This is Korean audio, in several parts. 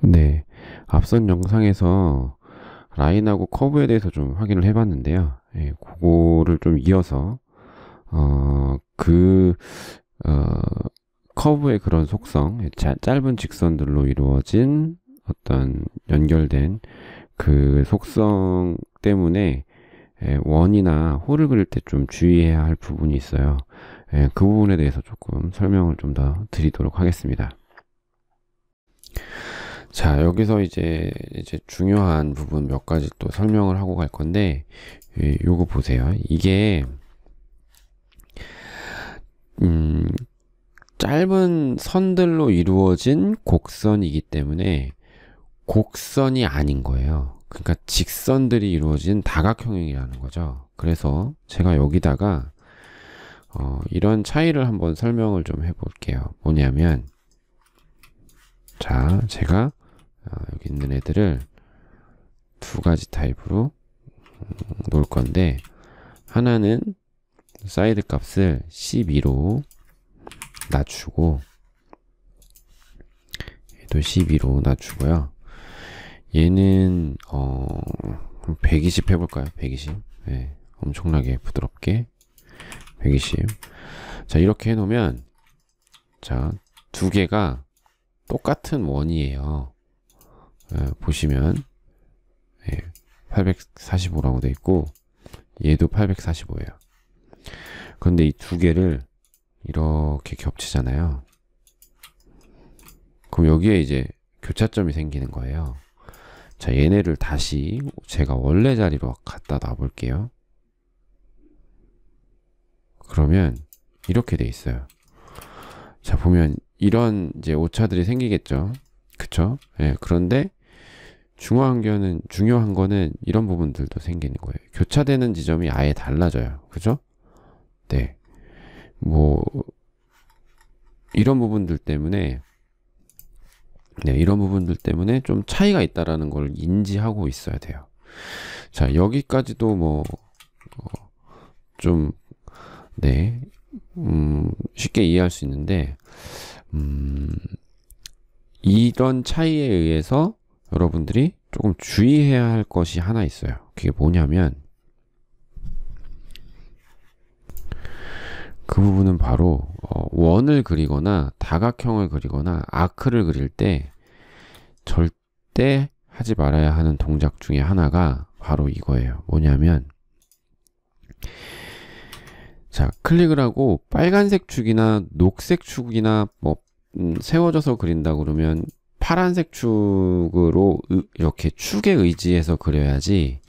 네. 앞선 영상에서 라인하고 커브에 대해서 좀 확인을 해봤는데요. 예, 그거를 좀 이어서, 어, 그, 어, 커브의 그런 속성, 예, 자, 짧은 직선들로 이루어진 어떤 연결된 그 속성 때문에 예, 원이나 홀을 그릴 때 좀 주의해야 할 부분이 있어요. 예, 그 부분에 대해서 조금 설명을 좀 더 드리도록 하겠습니다. 자, 여기서 이제, 이제 중요한 부분 몇 가지 또 설명을 하고 갈 건데, 예, 요거 보세요. 이게, 음, 짧은 선들로 이루어진 곡선이기 때문에 곡선이 아닌 거예요. 그러니까 직선들이 이루어진 다각형이라는 거죠. 그래서 제가 여기다가 어, 이런 차이를 한번 설명을 좀 해볼게요. 뭐냐면 자 제가 아, 여기 있는 애들을 두 가지 타입으로 음, 놓을 건데 하나는 사이드 값을 12로 낮추고 얘도 12로 낮추고요 얘는 어120 해볼까요? 120 네, 예, 엄청나게 부드럽게 120자 이렇게 해놓으면 자두 개가 똑같은 원이에요 어, 보시면 845라고 예, 돼 있고 얘도 845예요. 그런데 이 두 개를 이렇게 겹치잖아요. 그럼 여기에 이제 교차점이 생기는 거예요. 자, 얘네를 다시 제가 원래 자리로 갖다 놔볼게요. 그러면 이렇게 돼 있어요. 자, 보면 이런 이제 오차들이 생기겠죠. 그쵸? 예, 그런데 중요한 거는 중요한 거는 이런 부분들도 생기는 거예요. 교차되는 지점이 아예 달라져요. 그죠? 네. 뭐 이런 부분들 때문에 네, 이런 부분들 때문에 좀 차이가 있다라는 걸 인지하고 있어야 돼요. 자, 여기까지도 뭐, 어, 좀, 네, 음, 쉽게 이해할 수 있는데, 음, 이런 차이에 의해서 여러분들이 조금 주의해야 할 것이 하나 있어요. 그게 뭐냐면 그 부분은 바로 어, 원을 그리거나 다각형을 그리거나 아크를 그릴 때 절대 하지 말아야 하는 동작 중에 하나가 바로 이거예요. 뭐냐면 자 클릭을 하고 빨간색 축이나 녹색 축이나 뭐 음, 세워져서 그린다 그러면 파란색 축으로 이렇게 축에 의지해서 그려야지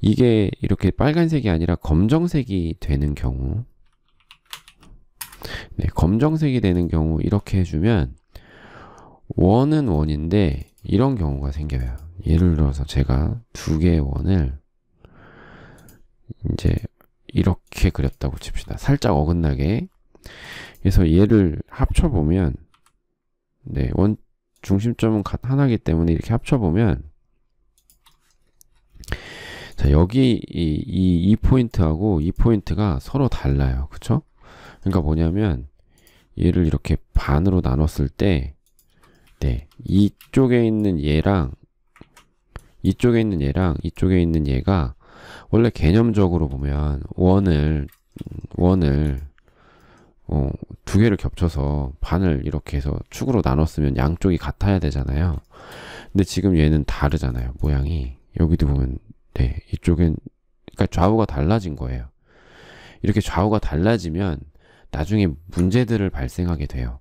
이게 이렇게 빨간색이 아니라 검정색이 되는 경우 네, 검정색이 되는 경우 이렇게 해주면 원은 원인데 이런 경우가 생겨요. 예를 들어서 제가 두 개의 원을 이제 이렇게 그렸다고 칩시다. 살짝 어긋나게. 그래서 얘를 합쳐보면 네, 원, 중심점은 하나기 때문에 이렇게 합쳐보면 자 여기 이, 이, 이 포인트하고 이 포인트가 서로 달라요 그쵸 그러니까 뭐냐면 얘를 이렇게 반으로 나눴을 때 네, 이쪽에 있는 얘랑 이쪽에 있는 얘랑 이쪽에 있는 얘가 원래 개념적으로 보면 원을 음, 원을 어, 두 개를 겹쳐서 반을 이렇게 해서 축으로 나눴으면 양쪽이 같아야 되잖아요. 근데 지금 얘는 다르잖아요. 모양이. 여기도 보면 네, 이쪽엔 그러니까 좌우가 달라진 거예요. 이렇게 좌우가 달라지면 나중에 문제들을 발생하게 돼요.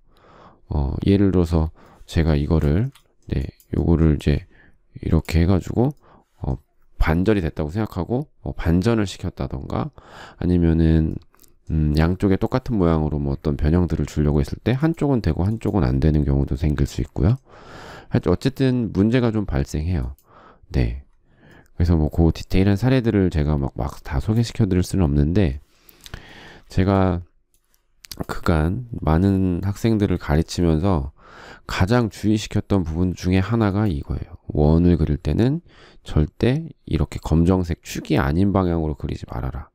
어, 예를 들어서 제가 이거를 네, 요거를 이제 이렇게 해가지고 어, 반절이 됐다고 생각하고 어, 반전을 시켰다던가 아니면은 음, 양쪽에 똑같은 모양으로 뭐 어떤 변형들을 주려고 했을 때 한쪽은 되고 한쪽은 안 되는 경우도 생길 수 있고요. 어쨌든 문제가 좀 발생해요. 네. 그래서 뭐 그 디테일한 사례들을 제가 막막 다 소개시켜 드릴 수는 없는데 제가 그간 많은 학생들을 가르치면서 가장 주의시켰던 부분 중에 하나가 이거예요. 원을 그릴 때는 절대 이렇게 검정색 축이 아닌 방향으로 그리지 말아라.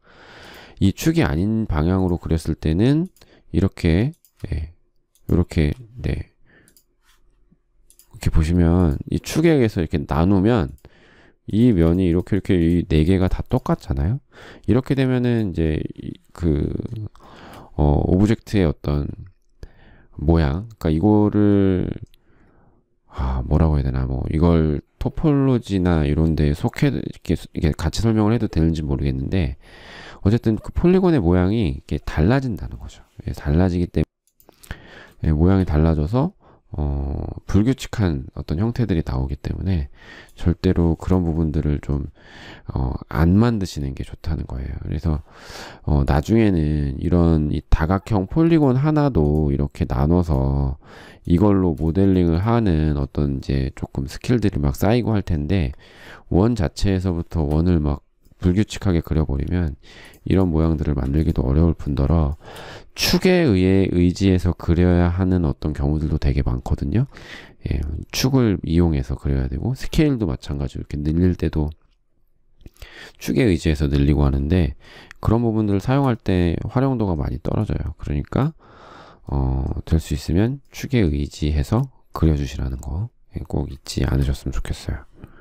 이 축이 아닌 방향으로 그렸을 때는 이렇게 네, 예, 이렇게 네 이렇게 보시면 이 축에서 이렇게 나누면 이 면이 이렇게 이렇게 이 네 개가 다 똑같잖아요. 이렇게 되면은 이제 그 어, 오브젝트의 어떤 모양, 그러니까 이거를 아 뭐라고 해야 되나 뭐 이걸 토폴로지나 이런 데에 속해 이렇게, 이렇게 같이 설명을 해도 되는지 모르겠는데 어쨌든 그 폴리곤의 모양이 이렇게 달라진다는 거죠. 예, 달라지기 때문에 예, 모양이 달라져서 어, 불규칙한 어떤 형태들이 나오기 때문에 절대로 그런 부분들을 좀, 어, 안 만드시는 게 좋다는 거예요. 그래서, 어, 나중에는 이런 이 다각형 폴리곤 하나도 이렇게 나눠서 이걸로 모델링을 하는 어떤 이제 조금 스킬들이 막 쌓이고 할 텐데, 원 자체에서부터 원을 막 불규칙하게 그려버리면 이런 모양들을 만들기도 어려울 뿐더러 축에 의해 의지해서 그려야 하는 어떤 경우들도 되게 많거든요. 예, 축을 이용해서 그려야 되고 스케일도 마찬가지로 이렇게 늘릴 때도 축에 의지해서 늘리고 하는데 그런 부분들을 사용할 때 활용도가 많이 떨어져요. 그러니까 어, 될 수 있으면 축에 의지해서 그려주시라는 거 꼭 잊지 않으셨으면 좋겠어요.